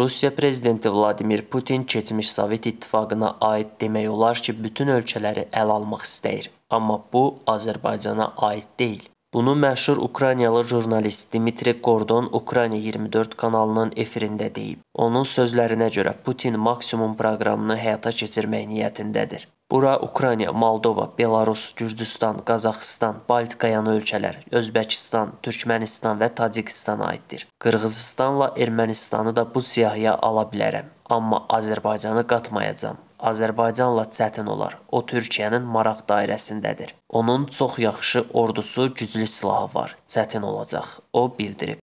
Rusiya prezidenti Vladimir Putin keçmiş Sovet İttifaqına aid demək olar ki, bütün ölkələri əl almaq istəyir. Amma bu Azərbaycana aid deyil. Bunu məşhur Ukraynalı jurnalist Dimitri Gordon Ukrayna 24 kanalının efirində deyib. Onun sözlərinə görə Putin maksimum proqramını həyata keçirmək niyyətindədir. Bura Ukrayna, Moldova, Belarus, Gürcüstan, Qazaxıstan, Baltikayan ölkələri, Özbəkistan, Türkmənistan və Tacikistana aiddir. Qırğızistanla Ermənistanı da bu siyahıya ala bilərəm, amma Azərbaycanı qatmayacağam. Azərbaycanla çətin olar. O Türkiyənin maraq dairəsindədir. Onun çox yaxşı ordusu, güclü silahı var. Çətin olacaq, o bildirib.